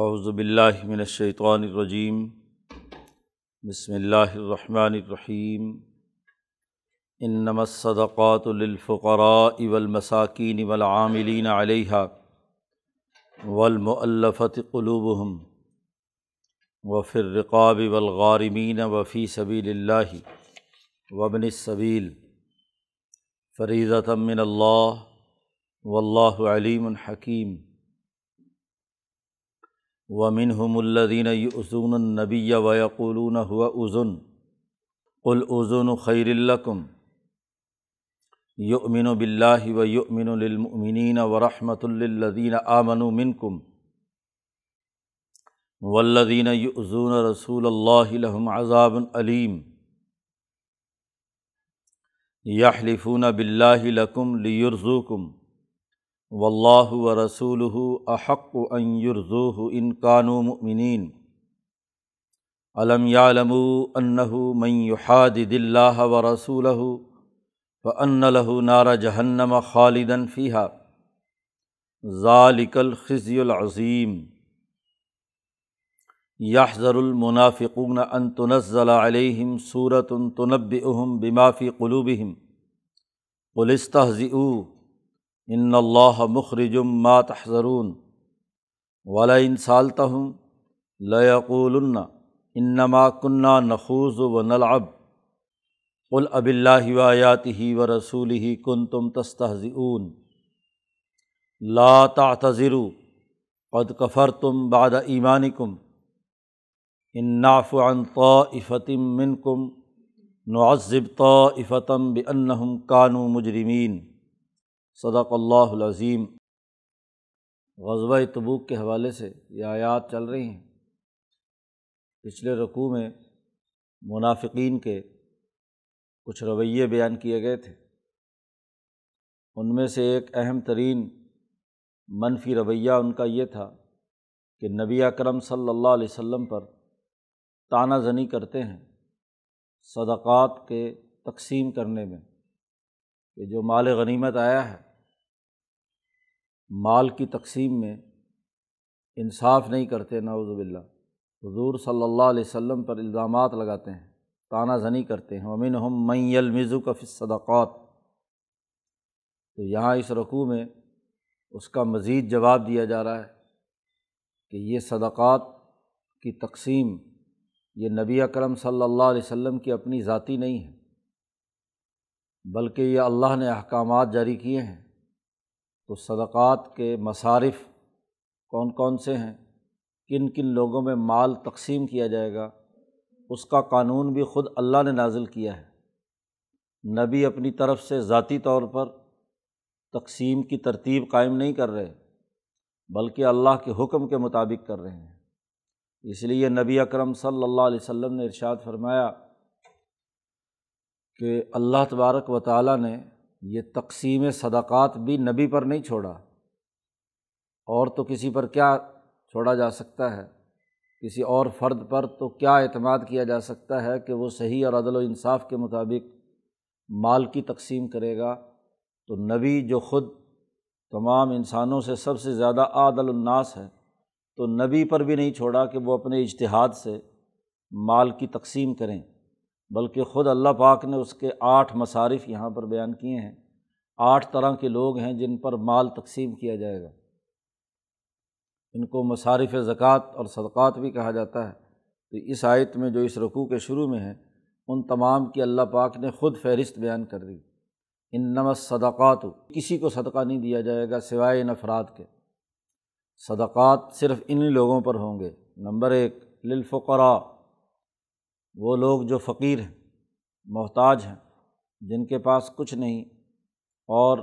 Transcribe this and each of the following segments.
अज़बिल्लिनशैतरजीम बसमीम इनमसदक़ातलफ़रा इवलमसाकिन वलआमिलीन आलिहा वलमफ़त क़लूबहम वफ़िर रक़ाब वलगारमीन वफ़ी सबील वबन सबील फ़रीज़तमिन वल्लम हकीम वमिन हमल्लिन यूसनबी नबी हुआ उज़ुन उलउज़ुन खैरकम युमिन बिल्ला व युमिनमिन वरहमतल्लिन आमनु मिनकुम वल्लिन यूज़ून रसूल अल्लाम अज़ाबन अलीम याहलिफून बिल्ला लियुर्ज़ूकुम वल्लाह व रसूल अहक़ अयुरजूह इन कानूमिन अलम यालमू अन्नहु मैहादिल्ला व रसूल व अन्नलहु नारा जहन्नम खालिदन फ़ीहा ज़ालिकल ख़ज़ीम याहज़रमनाफ़िकून अन तनज़लाम सूरत तुनब बिमाफ़ी क़लूबहम पुलिस तहज़ी इन अल्लाह मुखरजुम मात हज़रून वाला इन सालता हूँ लयकुल्न इन्नमा कन्ना नखूज व नलअब उल अबिल्लावायात ही व रसूल ही कन तुम तस्तून ला तज़रु कद कफ़र तुम बाद ईमानिकुम इन नाफ़ान तफ़तिम मिनकुम नज़ब तफ़तम बन्नहम कानू मुजरमीन सदाक़ल्लाज़ीम गजब तबूक के हवाले से ये आयात चल रही हैं पिछले रकू में मुनाफिकीन के कुछ रवैये बयान किए गए थे उनमें से एक अहम तरीन मनफी रवैया उनका ये था कि नबी अकरम सल्लल्लाहु अलैहि पर ताना जनी करते हैं सदक़ात के तकसीम करने में कि जो माल गनीमत आया है माल की तकसीम में इंसाफ नहीं करते नाउज़बिल्ला हजूर सल्ला वसम पर इल्ज़ाम लगाते हैं ताना जनी करते हैं अमिन हम मैल मिज़ु कफ़िसदाक़ात तो यहाँ इस रकू में उसका मज़ीद जवाब दिया जा रहा है कि ये सदाक़ात की तकसीम ये नबी अकरम सल्लल्लाहु अलैहि वसल्लम की अपनी ज़ाती नहीं है बल्कि ये अल्लाह ने अहकाम जारी किए हैं तो सदक़ात के मसारफ़ कौन कौन से हैं किन किन लोगों में माल तकसीम किया जाएगा उसका कानून भी ख़ुद अल्लाह ने नाजिल किया है नबी अपनी तरफ से ज़ाती तौर पर तकसीम की तरतीब कायम नहीं कर रहे बल्कि अल्लाह के हुक्म के मुताबिक कर रहे हैं इसलिए नबी अकरम सल्लल्लाहु अलैहि ने इरशाद फरमाया कि अल्लाह तबारक व ताली ने ये तकसीम सदाक़ात भी नबी पर नहीं छोड़ा और तो किसी पर क्या छोड़ा जा सकता है किसी और फ़र्द पर तो क्या अतमाद किया जा सकता है कि वो सही और अदल इंसाफ के मुताबिक माल की तकसीम करेगा तो नबी जो ख़ुद तमाम इंसानों से सबसे ज़्यादा आदलनास है तो नबी पर भी नहीं छोड़ा कि वो अपने इजतहाद से माल की तकसीम करें बल्कि ख़ुद अल्लाह पाक ने उसके आठ मसारिफ यहाँ पर बयान किए हैं आठ तरह के लोग हैं जिन पर माल तकसीम किया जाएगा इनको मसारिफ ज़क़़त और सदक़ात भी कहा जाता है तो इस आयत में जो इस रकू के शुरू में है उन तमाम की अल्लाह पाक ने ख़ुद फहरिस्त बयान कर दी इन नमस सदक़ात किसी को सदका नहीं दिया जाएगा सिवाय इन अफराद के सदक़ात सिर्फ़ इन्हीं लोगों पर होंगे नंबर एक लिलफ़रा वो लोग जो फ़कीर हैं मोहताज हैं जिनके पास कुछ नहीं और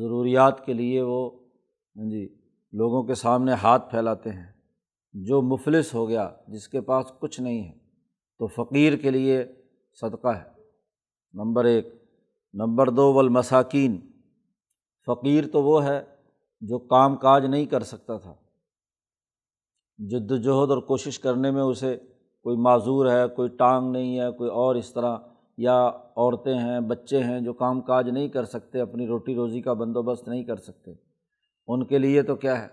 ज़रूरियात के लिए वो हाँ जी लोगों के सामने हाथ फैलाते हैं जो मुफलिस हो गया जिसके पास कुछ नहीं है तो फ़कीर के लिए सदका है नंबर एक नंबर दो वल मसाकिन फ़कीर तो वो है जो काम काज नहीं कर सकता था जद्दोजहद और कोशिश करने में उसे कोई माजूर है कोई टांग नहीं है कोई और इस तरह या औरतें हैं बच्चे हैं जो काम काज नहीं कर सकते अपनी रोटी रोज़ी का बंदोबस्त नहीं कर सकते उनके लिए तो क्या है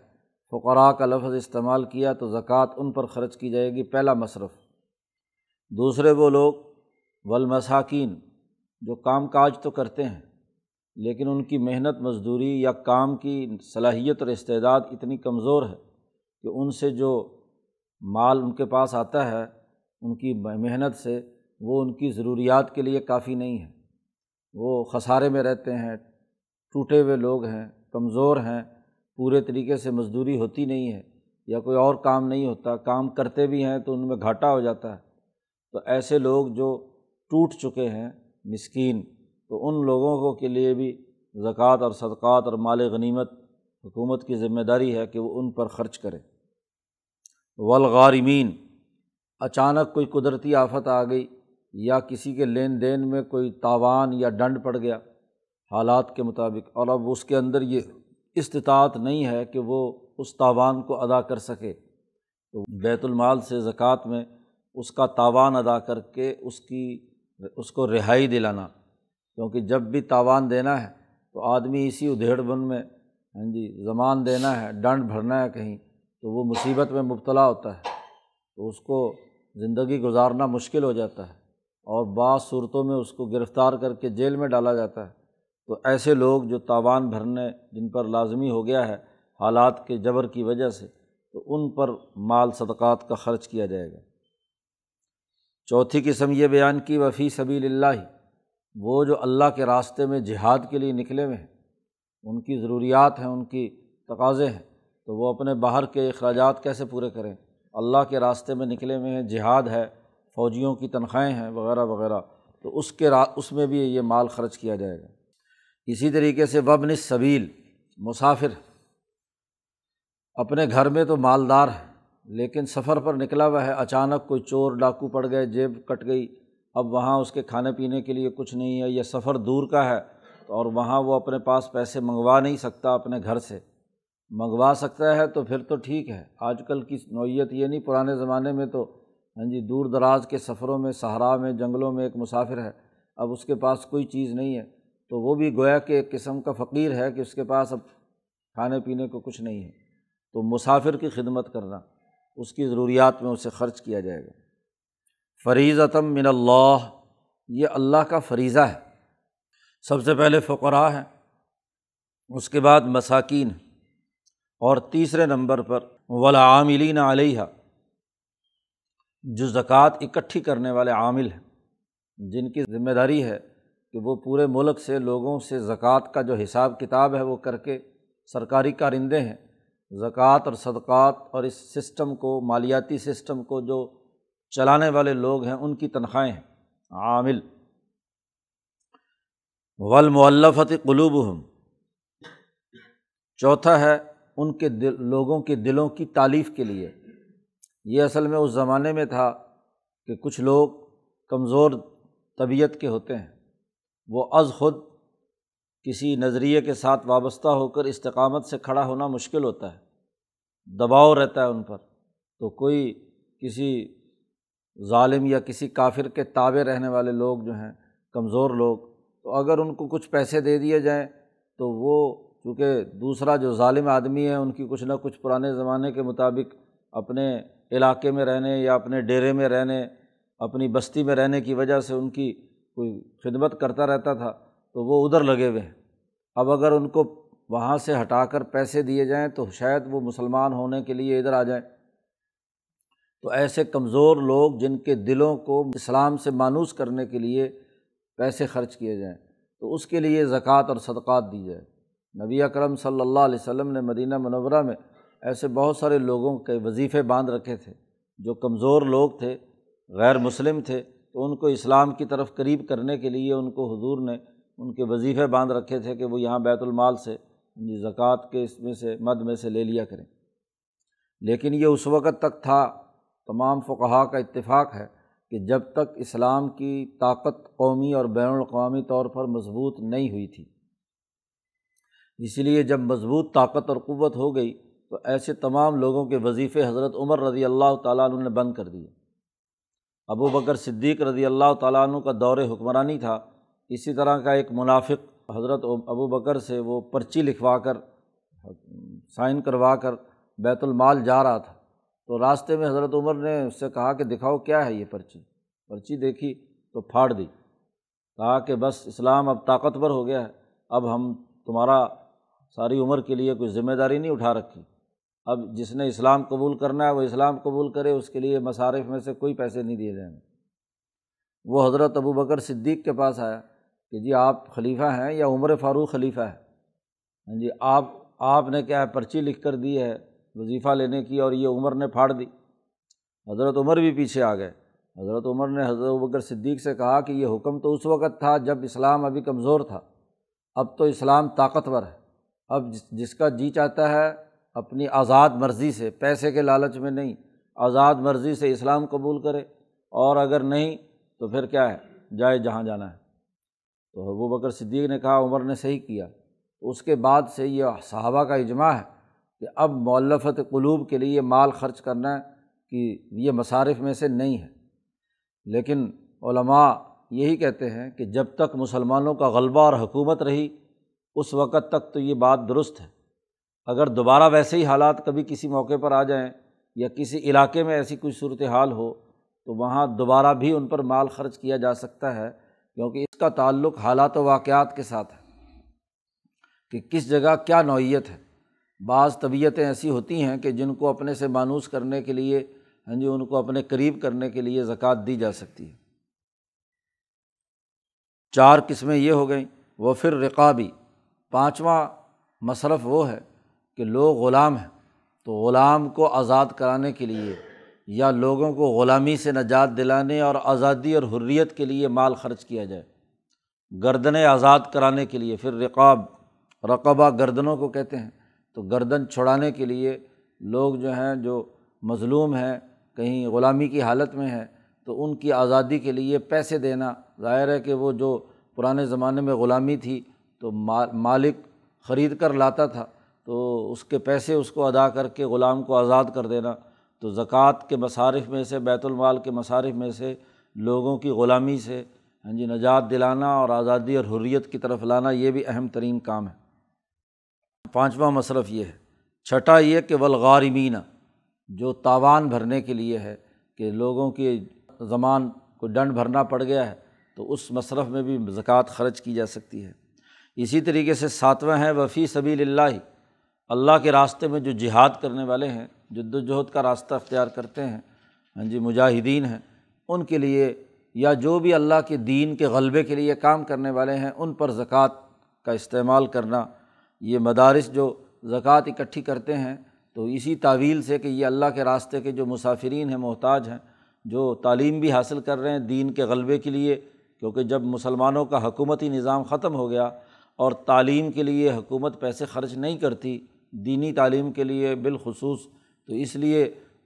फ़रा का लफ्ज़ इस्तेमाल किया तो ज़क़़त उन पर ख़र्च की जाएगी पहला मसरफ़ दूसरे वो लोग वलमसाकिन जो काम काज तो करते हैं लेकिन उनकी मेहनत मजदूरी या काम की सलाहियत और इस्तेदाद इतनी कमज़ोर है कि उनसे जो माल उनके पास आता है उनकी मेहनत से वो उनकी ज़रूरियात के लिए काफ़ी नहीं है वो खसारे में रहते हैं टूटे हुए लोग हैं कमज़ोर हैं पूरे तरीके से मजदूरी होती नहीं है या कोई और काम नहीं होता काम करते भी हैं तो उनमें घाटा हो जाता है तो ऐसे लोग जो टूट चुके हैं मिसकीन तो उन लोगों को के लिए भी ज़क़़त और सदक़ात और माल गनीमत हुकूमत की ज़िम्मेदारी है कि वो उन पर ख़र्च करें वलगारमीन अचानक कोई कुदरती आफत आ गई या किसी के लेन देन में कोई तावान या डंड पड़ गया हालात के मुताबिक और अब उसके अंदर ये इस्तात नहीं है कि वो उस तावान को अदा कर सके तो बैतुलमाल से ज़क़़त में उसका तावान अदा करके उसकी उसको रिहाई दिलाना क्योंकि जब भी तावान देना है तो आदमी इसी उधेड़बन में हाँ जी जमान देना है डंड भरना है कहीं तो वो मुसीबत में मुबतला होता है तो उसको ज़िंदगी गुजारना मुश्किल हो जाता है और बाद सूरतों में उसको गिरफ़्तार करके जेल में डाला जाता है तो ऐसे लोग जो तावान भरने जिन पर लाजमी हो गया है हालात के जबर की वजह से तो उन पर माल सदक़ात का ख़र्च किया जाएगा चौथी किस्म ये बयान की वफ़ी सबील वो जो अल्लाह के रास्ते में जिहाद के लिए निकले हुए हैं उनकी ज़रूरियात हैं उनकी तकाज़े हैं तो वो अपने बाहर के अखराज कैसे पूरे करें अल्लाह के रास्ते में निकले हुए हैं जिहाद है फ़ौजियों की तनख्वाहें हैं वगैरह वगैरह तो उसके रा उसमें भी ये माल खर्च किया जाएगा इसी तरीके से वबन सबील मुसाफिर अपने घर में तो मालदार है लेकिन सफ़र पर निकला हुआ है अचानक कोई चोर डाकू पड़ गए जेब कट गई अब वहाँ उसके खाने पीने के लिए कुछ नहीं है या सफ़र दूर का है तो और वहाँ वो अपने पास पैसे मंगवा नहीं सकता अपने घर से मंगवा सकता है तो फिर तो ठीक है आजकल की नौीयत ये नहीं पुराने ज़माने में तो हाँ जी दूर दराज के सफ़रों में सहारा में जंगलों में एक मुसाफिर है अब उसके पास कोई चीज़ नहीं है तो वो भी गोया के एक किस्म का फ़कीर है कि उसके पास अब खाने पीने को कुछ नहीं है तो मुसाफिर की खिदमत करना उसकी ज़रूरियात में उसे ख़र्च किया जाएगा फ़रीज़तम मिनल्ला ये अल्लाह का फरीज़ा है सबसे पहले फ़करा है उसके बाद मसाकिन है और तीसरे नंबर पर वला आमिलीन जो ज़क़़त इकट्ठी करने वाले आमिल हैं जिनकी ज़िम्मेदारी है कि वो पूरे मुल्क से लोगों से ज़क़़त का जो हिसाब किताब है वो करके सरकारी कारिंदे हैं ज़क़़त और सदक़त और इस सिस्टम को मालियाती सिस्टम को जो चलाने वाले लोग हैं उनकी तनख्वाहें हैं आमिल वलमफ़त क़लूब हम चौथा है उनके दिल लोगों के दिलों की तालीफ़ के लिए ये असल में उस ज़माने में था कि कुछ लोग कमज़ोर तबीयत के होते हैं वो अज़ ख़ुद किसी नज़रिए के साथ वाबस्ता होकर इस्तकामत से खड़ा होना मुश्किल होता है दबाव रहता है उन पर तो कोई किसी ालिम या किसी काफिर के ताबे रहने वाले लोग जो हैं कमज़ोर लोग तो अगर उनको कुछ पैसे दे दिए जाएँ तो वो चूँकि दूसरा जो ालिम आदमी है उनकी कुछ ना कुछ पुराने ज़माने के मुताबिक अपने इलाके में रहने या अपने डेरे में रहने अपनी बस्ती में रहने की वजह से उनकी कोई खिदमत करता रहता था तो वो उधर लगे हुए हैं अब अगर उनको वहाँ से हटा कर पैसे दिए जाएँ तो शायद वो मुसलमान होने के लिए इधर आ जाएँ तो ऐसे कमज़ोर लोग जिनके दिलों को इस्लाम से मानूस करने के लिए पैसे खर्च किए जाएँ तो उसके लिए ज़क़़त और सदक़ात दी जाए नबी अकरम सल्लल्लाहु अलैहि ने मदीना मनवरा में ऐसे बहुत सारे लोगों के वजीफ़े बांध रखे थे जो कमज़ोर लोग थे गैर मुस्लिम थे तो उनको इस्लाम की तरफ करीब करने के लिए उनको हजूर ने उनके वजीफ़े बांध रखे थे कि वो यहाँ बैतुलमाल से ज़क़़त के इसमें से मद में से ले लिया करें लेकिन ये उस वक़्त तक था तमाम फ़ुकहा का इतफाक़ है कि जब तक इस्लाम की ताकत कौमी और बैन अवी तौर पर मजबूत नहीं हुई थी इसलिए जब मजबूत ताकत और क़वत हो गई तो ऐसे तमाम लोगों के वजीफ़े हज़रत उमर रज़ी अल्लाह तु ने बंद कर दिए अबू बकर सिद्दीक रज़ी अल्लाह तु का दौर हुक्मरानी था इसी तरह का एक मुनाफिक हज़रत अबू बकर से वो पर्ची लिखवा कर साइन करवा कर बैतुलमाल जा रहा था तो रास्ते में हज़रत उमर ने उससे कहा कि दिखाओ क्या है ये पर्ची पर्ची देखी तो फाड़ दी कहा कि बस इस्लाम अब ताकतवर हो गया है अब हम तुम्हारा सारी उम्र के लिए कोई ज़िम्मेदारी नहीं उठा रखी अब जिसने इस्लाम कबूल करना है वो इस्लाम कबूल करे उसके लिए मसारफ में से कोई पैसे नहीं दिए जाएंगे वो हज़रत अबू बकर सिद्दीक़ के पास आया कि जी आप खलीफा हैं या उमर फ़ारूक खलीफा है हाँ जी आप आपने क्या है पर्ची लिख कर दी है वजीफ़ा लेने की और ये उमर ने फाड़ दी हज़रत उमर भी पीछे आ गए हज़रत उमर ने हज़रत बकर सिद्दीक़ से कहा कि यह हुक्म तो उस वक़्त था जब इस्लाम अभी कमज़ोर था अब तो इस्लाम ताकतवर है अब जिस जिसका जी चाहता है अपनी आज़ाद मर्ज़ी से पैसे के लालच में नहीं आज़ाद मर्ज़ी से इस्लाम कबूल करे और अगर नहीं तो फिर क्या है जाए जहाँ जाना है तो अबू बकर सिद्दीक ने कहा उमर ने सही किया उसके बाद से यह सहाबा का इजमा है कि अब मौलफत कुलूब के लिए माल खर्च करना कि ये मसारफ़ में से नहीं है लेकिन यही कहते हैं कि जब तक मुसलमानों का गलबा और हकूमत रही उस वक़्त तक तो ये बात दुरुस्त है अगर दोबारा वैसे ही हालात कभी किसी मौके पर आ जाएँ या किसी इलाके में ऐसी कोई सूरत हाल हो तो वहाँ दोबारा भी उन पर माल खर्च किया जा सकता है क्योंकि इसका ताल्लुक हालात वाक़ात के साथ है कि किस जगह क्या नौीयत है बाज़ तबीयतें ऐसी होती हैं कि जिनको अपने से मानूस करने के लिए हाँ जी उनको अपने करीब करने के लिए ज़क़़त दी जा सकती है चार किस्में ये हो गई वह वफिर रिकाबी पाँचवा मसरफ़ वो है कि लोग ग़ुलाम हैं तो ग़ुलाम को आज़ाद कराने के लिए या लोगों को ग़ुलामी से नजात दिलाने और आज़ादी और हुर्रियत के लिए माल खर्च किया जाए गर्दनें आज़ाद कराने के लिए फिर रकाब रकबा गर्दनों को कहते हैं तो गर्दन छुड़ाने के लिए लोग जो हैं जो मज़लूम हैं कहीं ग़ुलामी की हालत में हैं तो उनकी आज़ादी के लिए पैसे देना ज़ाहिर है कि वो जो पुराने ज़माने में ग़ुलामी थी तो मा, मालिक ख़रीद कर लाता था तो उसके पैसे उसको अदा करके ग़ुलाम को आज़ाद कर देना तो ज़क़़त के मसारफ़ में से बैतुलमाल के मसारफ़ में से लोगों की ग़ुलामी से हाँ जी नजात दिलाना और आज़ादी और हुर्रियत की तरफ लाना ये भी अहम तरीन काम है पाँचवा मशरफ़ ये है छठा ये कि वलगारमीना जो तावान भरने के लिए है कि लोगों के ज़मान को डंड भरना पड़ गया है तो उस मशरफ़ में भी ज़क़़त खर्च की जा सकती है इसी तरीके से सातवां है वफ़ी सबी अल्लाह के रास्ते में जो जिहाद करने वाले हैं जद्दोजहद का रास्ता अख्तियार करते हैं हाँ जी मुजाहिदीन हैं उनके लिए या जो भी अल्लाह के दीन के गलबे के लिए काम करने वाले हैं उन पर ज़क़़त का इस्तेमाल करना ये मदारस जो ज़क़़त इकट्ठी करते हैं तो इसी तावील से कि ये अल्लाह के रास्ते के जो मुसाफरीन हैं मोहताज हैं जो तालीम भी हासिल कर रहे हैं दीन के गलबे के लिए क्योंकि जब मुसलमानों का हकूमती निज़ाम ख़त्म हो गया और तालीम के लिए हुकूमत पैसे खर्च नहीं करती दीनी तालीम के लिए बिलखसूस तो इसलिए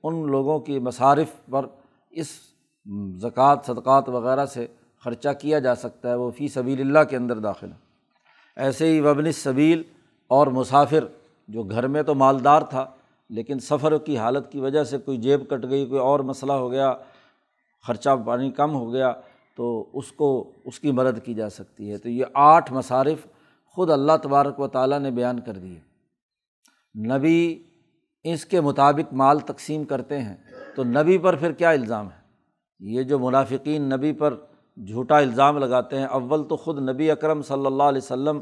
उन लोगों की मसारफ़ पर इस ज़क़़त सदक़त वगैरह से ख़र्चा किया जा सकता है वो फ़ी सबील्ला के अंदर दाखिल है ऐसे ही वबन सबील और मुसाफिर जो घर में तो मालदार था लेकिन सफ़र की हालत की वजह से कोई जेब कट गई कोई और मसला हो गया ख़र्चा पानी कम हो गया तो उसको उसकी मदद की जा सकती है तो ये आठ मसारफ़ ख़ुद अल्लाह तबारक व ताली ने बयान कर दिए नबी इसके मुताबिक माल तकसीम करते हैं तो नबी पर फिर क्या इल्ज़ाम है ये जो मुनाफिकीन नबी पर झूठा इल्ज़ाम लगाते हैं अव्वल तो ख़ुद नबी अक्रम सल्लल्लाहु अलैहि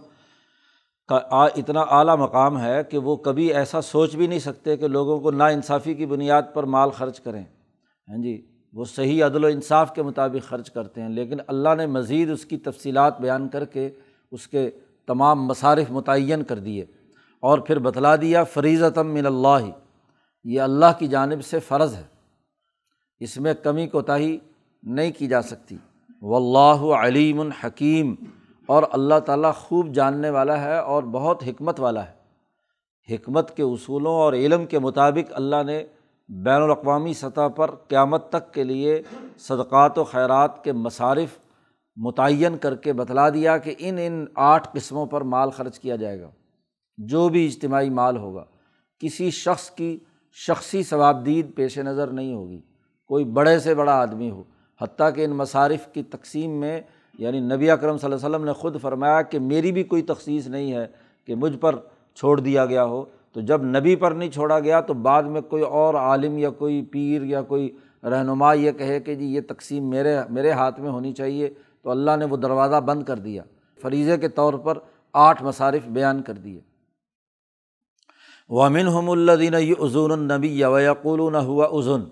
का इतना आला मकाम है कि वो कभी ऐसा सोच भी नहीं सकते कि लोगों को नाानसाफ़ी की बुनियाद पर माल खर्च करें हाँ जी वो सही अदलानसाफ़ के मुताबिक ख़र्च करते हैं लेकिन अल्लाह ने मज़ीद उसकी तफसीत बयान करके उसके तमाम मसारफ़ मुतन कर दिए और फिर बतला दिया फ़रीज़तम मिनल्ला ये अल्लाह की जानब से फ़र्ज़ है इसमें कमी कोताही नहीं की जा सकती वल्लाम और अल्लाह ताला खूब जानने वाला है और बहुत हमत वाला है हमत के असूलों और इलम के मुताबिक अल्लाह ने बैन अवी सतह पर क़्यामत तक के लिए सदक़ात व खैरात के मसारफ़ मुतन करके बतला दिया कि इन इन आठ किस्मों पर माल खर्च किया जाएगा जो भी इज्तमाही माल होगा किसी शख्स की शख्सी शवाबदीद पेश नज़र नहीं होगी कोई बड़े से बड़ा आदमी हो हती कि इन मसारफ़ की तकसीम में यानी नबी अकरम वसम ने ख़ुद फरमाया कि मेरी भी कोई तखसीस नहीं है कि मुझ पर छोड़ दिया गया हो तो जब नबी पर नहीं छोड़ा गया तो बाद में कोई और आलिम या कोई पीर या कोई रहनुमा ये कहे कि जी ये तकसीम मेरे मेरे हाथ में होनी चाहिए तो अल्लाह ने वो दरवाज़ा बंद कर दिया फरीज़े के तौर पर आठ मसारिफ बयान कर दिए वामिन हमदीन यूज़ूनबी वक़ूल हुआ उज़ुन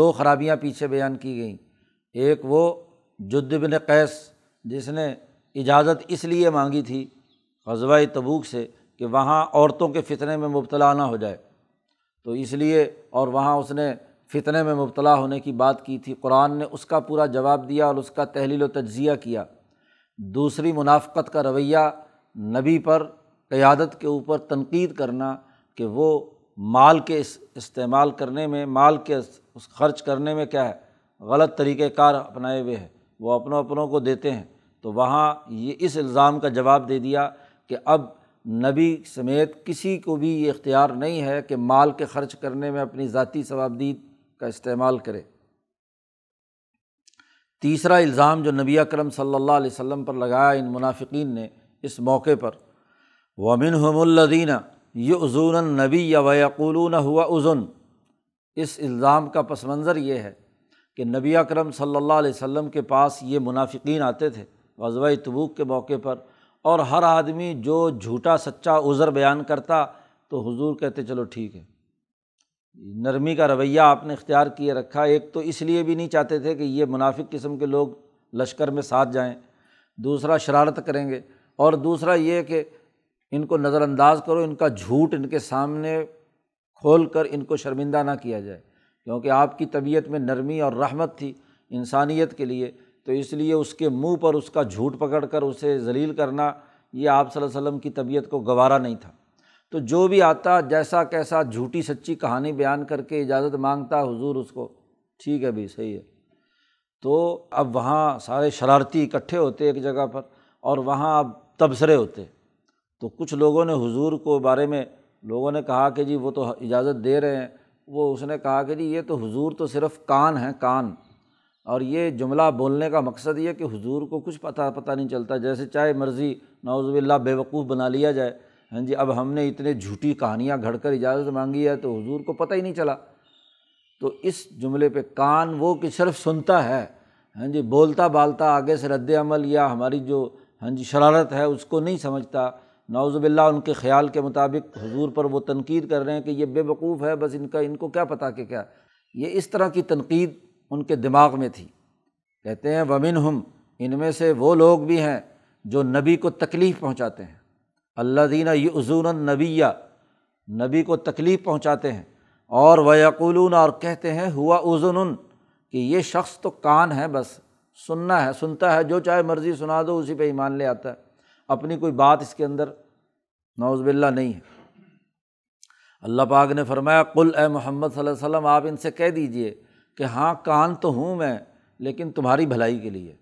दो खराबियाँ पीछे बयान की गईं एक वो जुद्दबिन कैस जिसने इजाज़त इसलिए मांगी थी गजवा तबूक से कि वहाँ औरतों के फितने में मुबतला ना हो जाए तो इसलिए और वहाँ उसने फितने में मुबला होने की बात की थी कुरान ने उसका पूरा जवाब दिया और उसका तहलील व तज्ज़िया किया दूसरी मुनाफ़त का रवैया नबी पर क़्यादत के ऊपर तनकीद करना कि वो माल के इस इस्तेमाल करने में माल के उस खर्च करने में क्या है गलत तरीक़ार अपनाए हुए हैं वो अपनों अपनों को देते हैं तो वहाँ ये इस इल्ज़ाम का जवाब दे दिया कि अब नबी समेत किसी को भी ये इख्तियार नहीं है कि माल के खर्च करने में अपनी ज़ाती सवाबदीद का इस्तेमाल करे तीसरा इल्ज़ाम जो नबी अकरम सल्लल्लाहु अलैहि वसल्लम पर लगाया इन मुनाफिकीन ने इस मौके पर वमिन हमल्लदीना यज़ून नबी वयकूलून हुआ उज़ुन इस इल्ज़ाम का पस मंज़र ये है कि नबी अकरम सल्ला अलैहि के पास ये मुनाफिकीन आते थे वज़वा तबूक के मौके पर और हर आदमी जो झूठा सच्चा उज़र बयान करता तो हुजूर कहते चलो ठीक है नरमी का रवैया आपने इख्तियार किए रखा एक तो इसलिए भी नहीं चाहते थे कि ये मुनाफिक किस्म के लोग लश्कर में साथ जाएँ दूसरा शरारत करेंगे और दूसरा ये कि इनको नज़रअंदाज करो इनका झूठ इनके सामने खोल कर इनको शर्मिंदा ना किया जाए क्योंकि आपकी तबीयत में नरमी और रहमत थी इंसानियत के लिए तो इसलिए उसके मुंह पर उसका झूठ पकड़ कर उसे जलील करना ये आप सल्लल्लाहु अलैहि वसल्लम की तबीयत को गवारा नहीं था तो जो भी आता जैसा कैसा झूठी सच्ची कहानी बयान करके इजाज़त मांगता हुजूर उसको ठीक है भी सही है तो अब वहाँ सारे शरारती इकट्ठे होते एक जगह पर और वहाँ अब तबसरे होते तो कुछ लोगों ने हुजूर को बारे में लोगों ने कहा कि जी वो तो इजाज़त दे रहे हैं वो उसने कहा कि जी ये तो हुजूर तो सिर्फ़ कान है कान और ये जुमला बोलने का मकसद ये कि हुजूर को कुछ पता पता नहीं चलता जैसे चाहे मर्ज़ी नाउज़बिल्ला बेवकूफ़ बना लिया जाए हाँ जी अब हमने इतने झूठी कहानियाँ घड़ कर इजाज़त मांगी है तो हुजूर को पता ही नहीं चला तो इस जुमले पर कान वो कि सिर्फ सुनता है हाँ जी बोलता बालता आगे से रद्दमल या हमारी जो हाँ जी शरारत है उसको नहीं समझता नाउज़बिल्ला उनके ख्याल के मुताबिक हजूर पर वो तनकीद कर रहे हैं कि ये बेवकूफ़ है बस इनका इनको क्या पता कि क्या ये इस तरह की तनकीद उनके दिमाग में थी कहते हैं वमिन हम इनमें से वो लोग भी हैं जो नबी को तकलीफ़ पहुँचाते हैं अल्लादीना यज़ून नबिया नबी को तकलीफ़ पहुँचाते हैं और वयकुलून और कहते हैं हुआ उज़ुन कि ये शख्स तो कान है बस सुनना है सुनता है जो चाहे मर्ज़ी सुना दो उसी पर ही मान ले आता है अपनी कोई बात इसके अंदर नौजबिल्ला नहीं है अल्लाह पाक ने फरमाया कुल ए मोहम्मद वसल्लम आप इनसे कह दीजिए कि हाँ कान तो हूँ मैं लेकिन तुम्हारी भलाई के लिए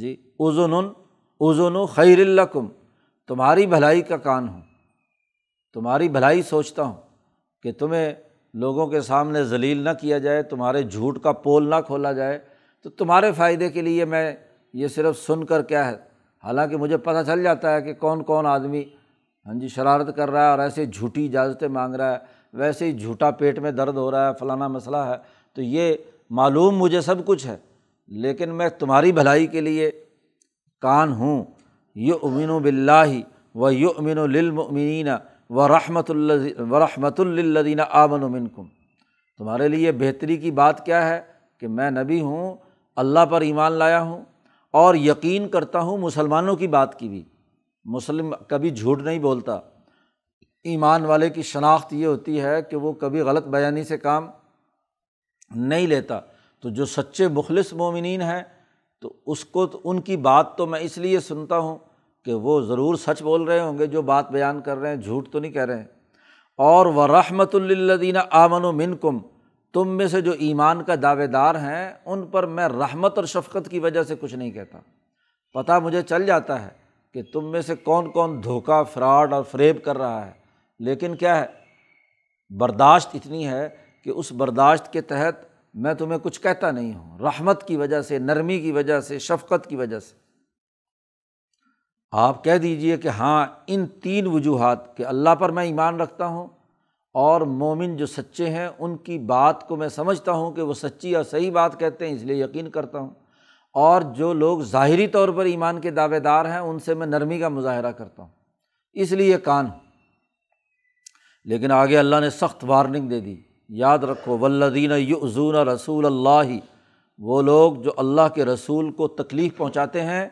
जी उज़ुन उज़ुन खैरकुम तुम्हारी भलाई का कान हूँ तुम्हारी भलाई सोचता हूँ कि तुम्हें लोगों के सामने जलील ना किया जाए तुम्हारे झूठ का पोल ना खोला जाए तो तुम्हारे फ़ायदे के लिए मैं ये सिर्फ सुन कर क्या है हालांकि मुझे पता चल जाता है कि कौन कौन आदमी हाँ जी शरारत कर रहा है और ऐसे झूठी इजाज़तें मांग रहा है वैसे ही झूठा पेट में दर्द हो रहा है फ़लाना मसला है तो ये मालूम मुझे सब कुछ है लेकिन मैं तुम्हारी भलाई के लिए कान हूँ युमिन बिल्ला व युमिन लिलमिन व रहमत व रहमतुल्लिन आमनमिनकुम तुम्हारे लिए बेहतरी की बात क्या है कि मैं नबी हूँ अल्लाह पर ईमान लाया हूँ और यकीन करता हूँ मुसलमानों की बात की भी मुस्लिम कभी झूठ नहीं बोलता ईमान वाले की शनाख्त ये होती है कि वो कभी गलत बयानी से काम नहीं लेता तो जो सच्चे मुखलिस मोमिन हैं तो उसको तो उनकी बात तो मैं इसलिए सुनता हूँ कि वो ज़रूर सच बोल रहे होंगे जो बात बयान कर रहे हैं झूठ तो नहीं कह रहे हैं और व रहमतुल्लदीन आमन मिनकुम तुम में से जो ईमान का दावेदार हैं उन पर मैं रहमत और शफकत की वजह से कुछ नहीं कहता पता मुझे चल जाता है कि तुम में से कौन कौन धोखा फ्रॉड और फ्रेब कर रहा है लेकिन क्या है बर्दाश्त इतनी है कि उस बर्दाश्त के तहत मैं तुम्हें कुछ कहता नहीं हूँ रहमत की वजह से नरमी की वजह से शफकत की वजह से आप कह दीजिए कि हाँ इन तीन वजूहत के अल्लाह पर मैं ईमान रखता हूँ और मोमिन जो सच्चे हैं उनकी बात को मैं समझता हूँ कि वो सच्ची और सही बात कहते हैं इसलिए यकीन करता हूँ और जो लोग ज़ाहरी तौर पर ईमान के दावेदार हैं उनसे मैं नरमी का मुजाहरा करता हूँ इसलिए ये कान लेकिन आगे अल्लाह ने सख्त वार्निंग दे दी याद रखो वल्लदीन युजून रसूल अल्ला वो लोग जो अल्लाह के रसूल को तकलीफ़ पहुँचाते हैं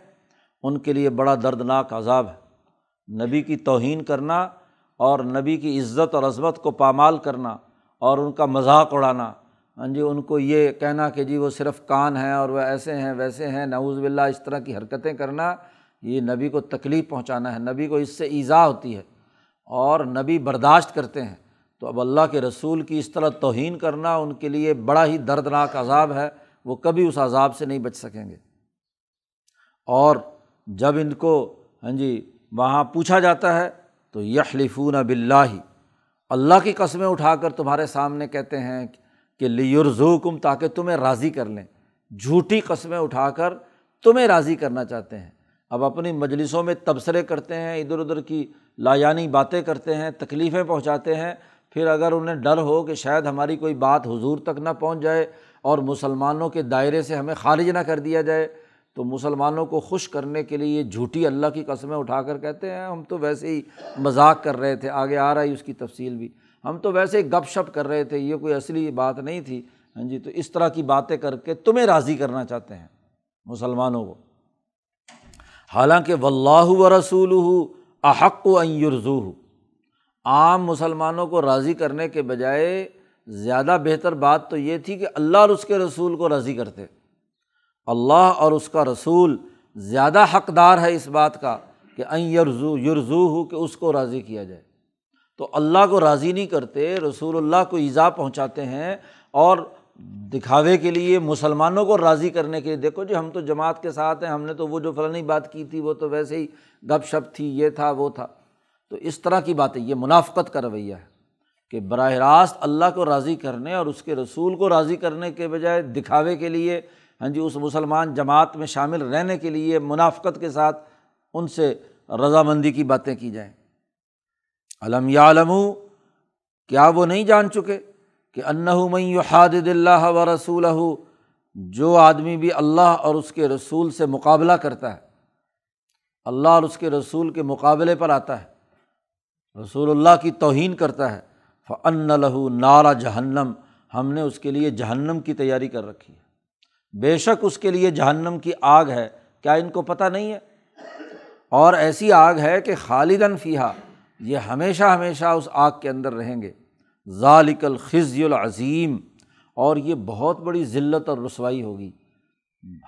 उनके लिए बड़ा दर्दनाक अजाब है नबी की तोहन करना और नबी की इज़्ज़त और अजमत को पामाल करना और उनका मजाक उड़ाना हाँ जी उनको ये कहना कि जी वो सिर्फ़ कान हैं और वह ऐसे हैं वैसे हैं नऊज़बिल्ला इस तरह की हरकतें करना ये नबी को तकलीफ़ पहुँचाना है नबी को इससे ईज़ा होती है और नबी बर्दाश्त करते हैं तो अब अल्लाह के रसूल की इस तरह तोहन करना उनके लिए बड़ा ही दर्दनाक अजाब है वो कभी उस अजाब से नहीं बच सकेंगे और जब इनको हाँ जी वहाँ पूछा जाता है तो यहलिफून बिल्ला अल्लाह की कस्में उठाकर तुम्हारे सामने कहते हैं कि लियुरजुकुम ताकि तुम्हें राज़ी कर लें झूठी कस्में कर तुम्हें राज़ी करना चाहते हैं अब अपनी मजलिसों में तबसरे करते हैं इधर उधर की लायानी बातें करते हैं तकलीफ़ें पहुँचाते हैं फिर अगर उन्हें डर हो कि शायद हमारी कोई बात हुजूर तक ना पहुँच जाए और मुसलमानों के दायरे से हमें खारिज ना कर दिया जाए तो मुसलमानों को खुश करने के लिए ये झूठी अल्लाह की कस्में उठा कर कहते हैं हम तो वैसे ही मजाक कर रहे थे आगे आ रही उसकी तफसील भी हम तो वैसे ही गप शप कर रहे थे ये कोई असली बात नहीं थी हाँ जी तो इस तरह की बातें करके तुम्हें राज़ी करना चाहते हैं मुसलमानों को हालांकि वल्लाह व रसूल अहक अयुरजू आम मुसलमानों को राज़ी करने के बजाय ज़्यादा बेहतर बात तो ये थी कि अल्लाह और उसके रसूल को राज़ी करते अल्लाह और उसका रसूल ज़्यादा हकदार है इस बात का कि अं यरजू यरजू हो कि उसको राज़ी किया जाए तो अल्लाह को राज़ी नहीं करते रसूलुल्लाह को ईज़ा पहुँचाते हैं और दिखावे के लिए मुसलमानों को राज़ी करने के लिए देखो जी हम तो जमात के साथ हैं हमने तो वो जो फलानी बात की थी वो तो वैसे ही गप शप थी ये था वो था तो इस तरह की बातें ये मुनाफ़त का रवैया है कि बराह रास्त अल्लाह को राज़ी करने और उसके रसूल को राज़ी करने के बजाय दिखावे के लिए हाँ जी उस मुसलमान जमात में शामिल रहने के लिए मुनाफ़त के साथ उनसे रजामंदी की बातें की जाएँ अलम यालमू क्या वो नहीं जान चुके कि अन्नहु मई हादिल्ला व रसूल जो आदमी भी अल्लाह और उसके रसूल से मुकाबला करता है अल्लाह और उसके रसूल के मुकाबले पर आता है रसूलुल्लाह की तोहन करता है फ़न्न लहू नारा जहन्नम हमने उसके लिए जहन्नम की तैयारी कर रखी है बेशक उसके लिए जहन्नम की आग है क्या इनको पता नहीं है और ऐसी आग है कि खालिदन फ़ीहा ये हमेशा हमेशा उस आग के अंदर रहेंगे ज़ालिकल ख़ज़ीम और ये बहुत बड़ी ज़िल्त और रसवाई होगी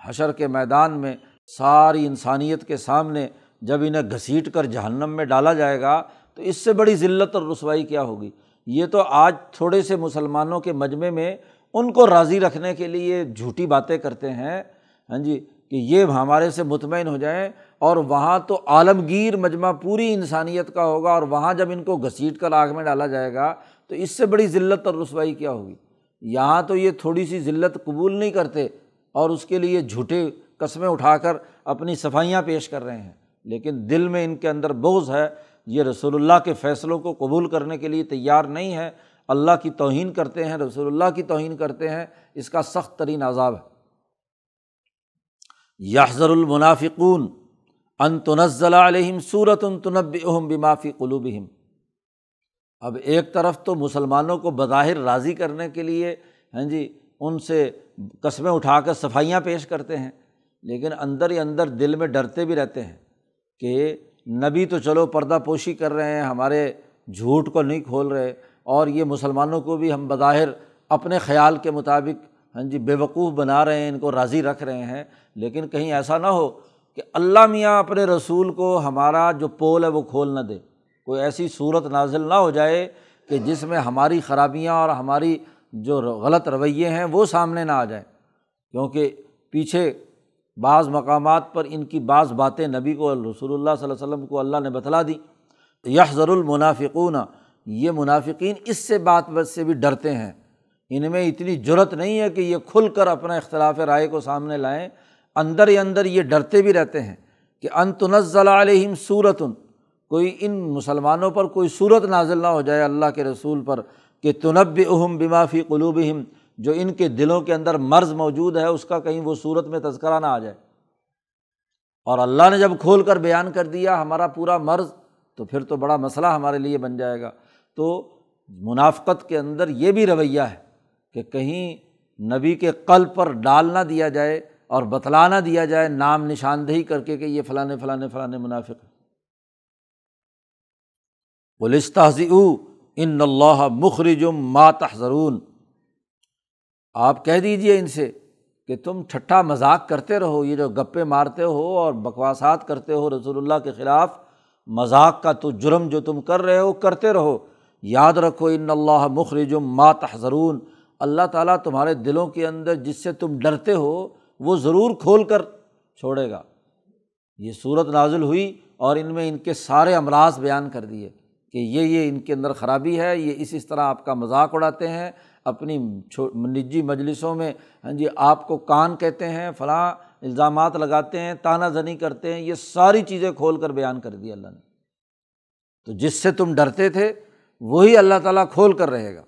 हशर के मैदान में सारी इंसानियत के सामने जब इन्हें घसीट कर जहन्नम में डाला जाएगा तो इससे बड़ी ज़िल्त और रसवाई क्या होगी ये तो आज थोड़े से मुसलमानों के मजमे में उनको राज़ी रखने के लिए झूठी बातें करते हैं हाँ जी कि ये हमारे से मुतमिन हो जाएं और वहाँ तो आलमगीर मजमा पूरी इंसानियत का होगा और वहाँ जब इनको घसीट कर आग में डाला जाएगा तो इससे बड़ी ज़िल्लत और रसवाई क्या होगी यहाँ तो ये थोड़ी सी ज़िल्लत कबूल नहीं करते और उसके लिए झूठे कस्में उठाकर अपनी सफाइयाँ पेश कर रहे हैं लेकिन दिल में इनके अंदर बोझ है ये रसोल्ला के फ़ैसलों को कबूल करने के लिए तैयार नहीं है अल्लाह की तोहन करते हैं रसोल्ला की तोहन करते हैं इसका सख्त तरीन आज़ाब है याजरमुनाफ़िकून अन तनज़लाम सूरत तनबम बिमाफ़ी कलूबहम अब एक तरफ तो मुसलमानों को बज़ाहिर राज़ी करने के लिए हैं हाँ जी उनसे कस्में उठाकर सफाइयाँ पेश करते हैं लेकिन अंदर ही अंदर दिल में डरते भी रहते हैं कि नबी तो चलो पर्दापोशी कर रहे हैं हमारे झूठ को नहीं खोल रहे और ये मुसलमानों को भी हम बज़ाहिर अपने ख्याल के मुताबिक हाँ जी बेवकूफ़ बना रहे हैं इनको राज़ी रख रहे हैं लेकिन कहीं ऐसा ना हो कि अल्लाह मियाँ अपने रसूल को हमारा जो पोल है वो खोल ना दे कोई ऐसी सूरत नाजिल ना हो जाए कि जिसमें हमारी ख़राबियाँ और हमारी जो गलत रवैये हैं वो सामने ना आ जाए क्योंकि पीछे बाज़ मकाम पर इनकी बाज़ बातें नबी को रसूल सल्लल्लाहु अलैहि को अल्लाह ने बतला दी यह ज़रुलमनाफ़िकूना ये मुनाफिकीन इससे बात से भी डरते हैं इनमें इतनी जरूरत नहीं है कि ये खुल कर अपना इख्तलाफ राय को सामने लाएँ अंदर ही अंदर ये डरते भी रहते हैं कि अन अनतनज़लाम सूरत कोई इन मुसलमानों पर कोई सूरत नाजिल ना हो जाए अल्लाह के रसूल पर कि तुनब अहम बिमाफ़ी कलूबहम जो इनके दिलों के अंदर मर्ज़ मौजूद है उसका कहीं वो सूरत में तस्करा ना आ जाए और अल्लाह ने जब खोल कर बयान कर दिया हमारा पूरा मर्ज़ तो फिर तो बड़ा मसला हमारे लिए बन जाएगा तो मुनाफ़त के अंदर ये भी रवैया है कि कहीं नबी के कल पर डाल ना दिया जाए और बतला ना दिया जाए नाम निशानदेही करके कि ये फ़लाने फ़लाने फ़लाने मुनाफिक पुलिस तहजीऊ इन अल्लाह मुखरजुम मा तहजरून आप कह दीजिए इनसे कि तुम ठट्ठा मजाक करते रहो ये जो गप्पे मारते हो और बकवासात करते हो रसूलुल्लाह के ख़िलाफ़ मजाक का तो जुर्म जो तुम कर रहे हो करते रहो याद रखो इन अल्लाह मुखरजुम मात हजरून अल्लाह ताला तुम्हारे दिलों के अंदर जिससे तुम डरते हो वो ज़रूर खोल कर छोड़ेगा ये सूरत नाजुल हुई और इनमें इनके सारे अमराज बयान कर दिए कि ये ये इनके अंदर ख़राबी है ये इस इस तरह आपका मजाक उड़ाते हैं अपनी निजी मजलिसों में हाँ जी आपको कान कहते हैं फलाँ इल्ज़ाम लगाते हैं ताना जनी करते हैं ये सारी चीज़ें खोल कर बयान कर दी अल्लाह ने तो जिससे तुम डरते थे वही अल्लाह ताला खोल कर रहेगा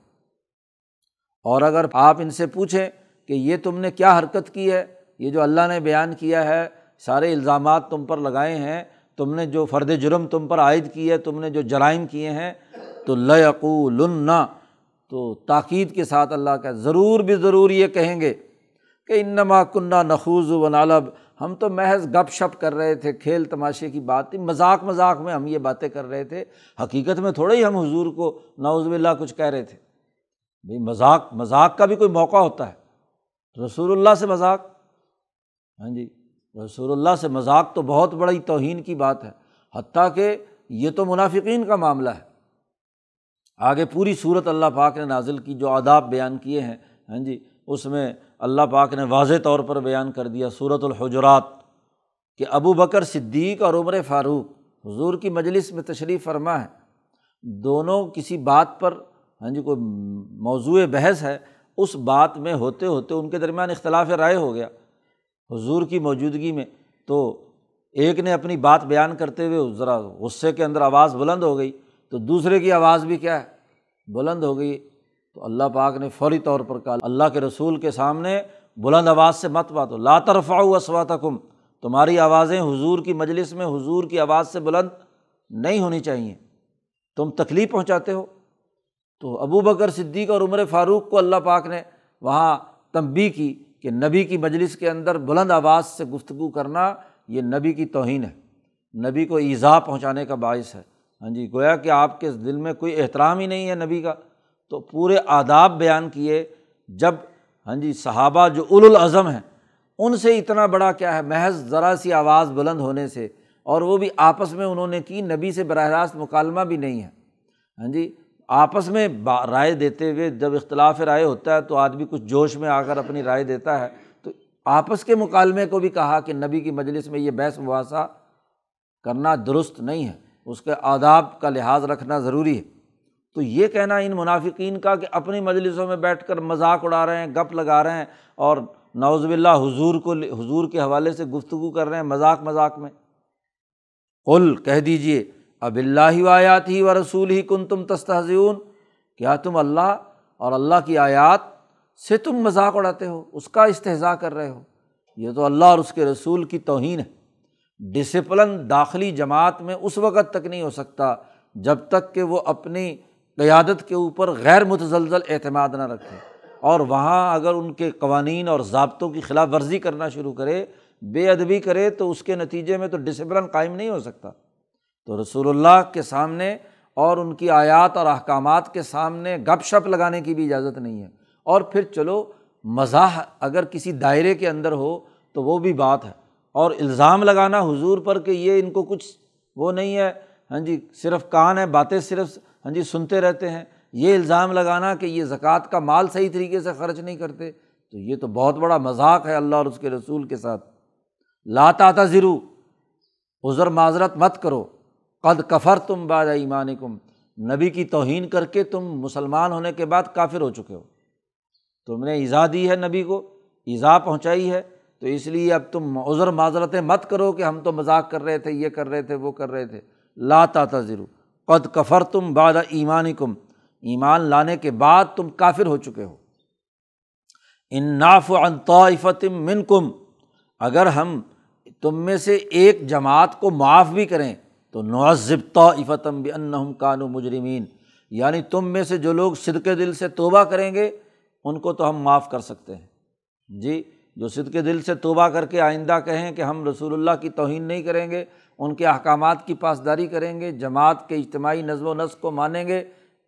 और अगर आप इनसे पूछें कि ये तुमने क्या हरकत की है ये जो अल्लाह ने बयान किया है सारे इल्ज़ाम तुम पर लगाए हैं तुमने जो फ़र्द जुर्म तुम पर आयद की है तुमने जो जराइम किए हैं तो लयकूलन्ना तो ताक़द के साथ अल्लाह का ज़रूर भी ज़रूर ये कहेंगे कि इनमा कुन्ना नखूज़ व नालब हम तो महज गप शप कर रहे थे खेल तमाशे की बात थी मजाक मजाक में हम ये बातें कर रहे थे हकीकत में थोड़े ही हम हुजूर को नाउजबिल्ला कुछ कह रहे थे भाई मजाक मजाक का भी कोई मौका होता है रसूलुल्लाह से मजाक हाँ जी रसूल्ला से मजाक तो बहुत बड़ी तोहन की बात है हती कि ये तो मुनाफिकीन का मामला है आगे पूरी सूरत अल्लाह पाक ने नाजिल की जो आदाब बयान किए हैं हाँ जी उसमें अल्लाह पाक ने वाज तौर पर बयान कर दिया सूरतलहजरात कि अबू बकर सिद्दीक और उम्र फ़ारूक हजूर की मजलिस में तशरीफ़ फरमा है दोनों किसी बात पर हाँ जी कोई मौजू बहस है उस बात में होते होते उनके दरमियान इख्तलाफ राय हो गया हजूर की मौजूदगी में तो एक ने अपनी बात बयान करते हुए ज़रा गुस्से के अंदर आवाज़ बुलंद हो गई तो दूसरे की आवाज़ भी क्या है बुलंद हो गई तो अल्लाह पाक ने फौरी तौर पर कहा अल्लाह के रसूल के सामने बुलंद आवाज़ से मत बातो ला तरफ़ाऊ असवातकुम तुम्हारी आवाज़ें हुजूर की मजलिस में हुजूर की आवाज़ से बुलंद नहीं होनी चाहिए तुम तकलीफ़ पहुँचाते हो तो अबू बकर सिद्दीक और उमर फ़ारूक को अल्लाह पाक ने वहाँ तंबी की कि नबी की मजलिस के अंदर बुलंद आवाज़ से गुफ्तु करना ये नबी की तोहन है नबी को ईज़ा पहुँचाने का बायस है हाँ जी गोया कि आपके दिल में कोई एहतराम ही नहीं है नबी का तो पूरे आदाब बयान किए जब हाँ जी सहाबा जो उल अज़म हैं उनसे इतना बड़ा क्या है महज ज़रा सी आवाज़ बुलंद होने से और वो भी आपस में उन्होंने की नबी से बरह रास्त मुकालमा भी नहीं है हाँ जी आपस में राय देते हुए जब इख्तलाफ राय होता है तो आदमी कुछ जोश में आकर अपनी राय देता है तो आपस के मुकालमे को भी कहा कि नबी की मजलिस में ये बहस मुहासा करना दुरुस्त नहीं है उसके आदाब का लिहाज रखना ज़रूरी है तो ये कहना इन मुनाफिकीन का कि अपनी मजलिसों में बैठ कर मजाक उड़ा रहे हैं गप लगा रहे हैं और नौजबिल्ला हुजूर को हुजूर के हवाले से गुफ्तु कर रहे हैं मजाक मजाक में कुल कह दीजिए अबिल्ला आयात ही व रसूल ही कुन तुम तस्तून क्या तुम अल्लाह और अल्लाह की आयात से तुम मजाक उड़ाते हो उसका इस्तेजा कर रहे हो ये तो अल्लाह और उसके रसूल की तोहन है डिसप्लन दाखिली जमात में उस वक़्त तक नहीं हो सकता जब तक कि वो अपनी क़्यादत के ऊपर गैर मुतजलजल अतमाद ना रखें और वहाँ अगर उनके कवानीन और ज़ाबतों की खिलाफ वर्जी करना शुरू करे बेअदबी करे तो उसके नतीजे में तो डिसप्लन कायम नहीं हो सकता तो रसूलुल्लाह के सामने और उनकी आयात और अहकाम के सामने गप शप लगाने की भी इजाज़त नहीं है और फिर चलो मजाह अगर किसी दायरे के अंदर हो तो वो भी बात है और इल्ज़ाम लगाना हजूर पर कि ये इनको कुछ वो नहीं है हाँ जी सिर्फ कान है बातें सिर्फ हाँ जी सुनते रहते हैं ये इल्ज़ाम लगाना कि ये ज़क़़त का माल सही तरीके से खर्च नहीं करते तो ये तो बहुत बड़ा मजाक है अल्लाह और उसके रसूल के साथ लाता तज़रू उज़र माजरत मत करो कद कफ़र तुम बाद ईमानिकुम नबी की तोहन करके तुम मुसलमान होने के बाद काफिर हो चुके हो तुमने ईज़ा दी है नबी को ईज़ा पहुँचाई है तो इसलिए अब तुम उज़र माजरतें मत करो कि हम तो मजाक कर रहे थे ये कर रहे थे वो कर रहे थे लाता तातज़िर कद कफ़र तुम बाद कुम ईमान लाने के बाद तुम काफिर हो चुके हो इन नाफ़ मिन कुम अगर हम तुम में से एक जमात को माफ़ भी करें तो नौज़ब तफ़तम हम कानू मुजरमीन यानी तुम में से जो लोग सिरके दिल से तोबा करेंगे उनको तो हम माफ़ कर सकते हैं जी जो सिद के दिल से तोबा करके आइंदा कहें कि हम रसूलुल्लाह की तोहन नहीं करेंगे उनके अहकाम की पासदारी करेंगे जमात के इज्तमाही नज़म नस्क को मानेंगे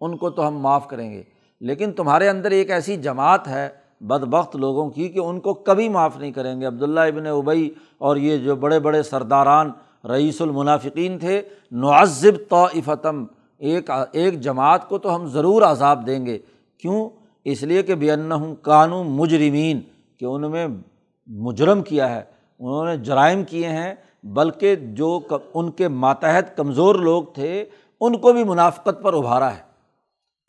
उनको तो हम माफ़ करेंगे लेकिन तुम्हारे अंदर एक ऐसी जमात है बदबख्त लोगों की कि उनको कभी माफ़ नहीं करेंगे अब्दुल्ला इबन उबई और ये जो बड़े बड़े सरदारान रईसुलमनाफ़िकीन थे नज़ब तोफ़तम एक एक जमात को तो हम ज़रूर आज़ाब देंगे क्यों इसलिए कि बेअन कानू मुजरमीन कि उनमें मुजरम किया है उन्होंने जराइम किए हैं बल्कि जो उनके मातहत कमज़ोर लोग थे उनको भी मुनाफ़त पर उभारा है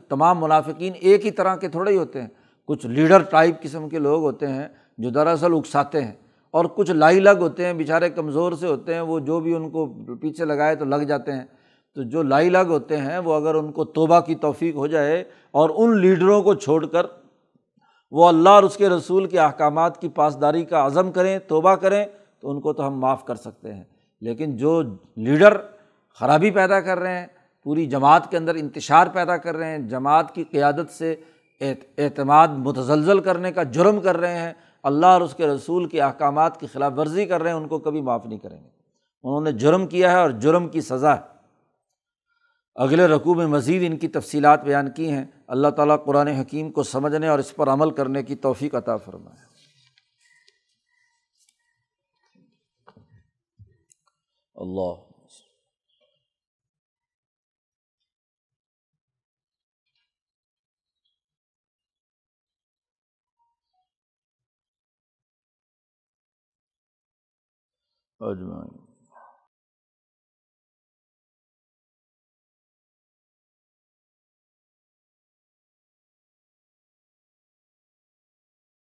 तमाम मुनाफिकीन एक ही तरह के थोड़े ही होते हैं कुछ लीडर टाइप किस्म के लोग होते हैं जो दरअसल उकसाते हैं और कुछ लाई लग होते हैं बेचारे कमज़ोर से होते हैं वो जो भी उनको पीछे लगाए तो लग जाते हैं तो जो लाई लग होते हैं वो अगर उनको तोबा की तोफ़ी हो जाए और उन लीडरों को छोड़कर वो अल्लाह और उसके रसूल के अहकाम की पासदारी का आज़म करें तोबा करें तो उनको तो हम माफ़ कर सकते हैं लेकिन जो लीडर खराबी पैदा कर रहे हैं पूरी जमात के अंदर इंतशार पैदा कर रहे हैं जमात की क़्यादत से एतमाद मुतजलजल करने का जुर्म कर रहे हैं अल्लाह और उसके रसूल के अहकाम की ख़िलाफ़ वर्जी कर रहे हैं उनको कभी माफ़ नहीं करेंगे उन्होंने जुर्म किया है और जुर्म की सज़ा है अगले रकू में मज़ीद इनकी तफसीत बयान की हैं अल्लाह ताला कुरान हकीम को समझने और इस पर अमल करने की तौफीक अता फरमाए अल्लाह अजमाइन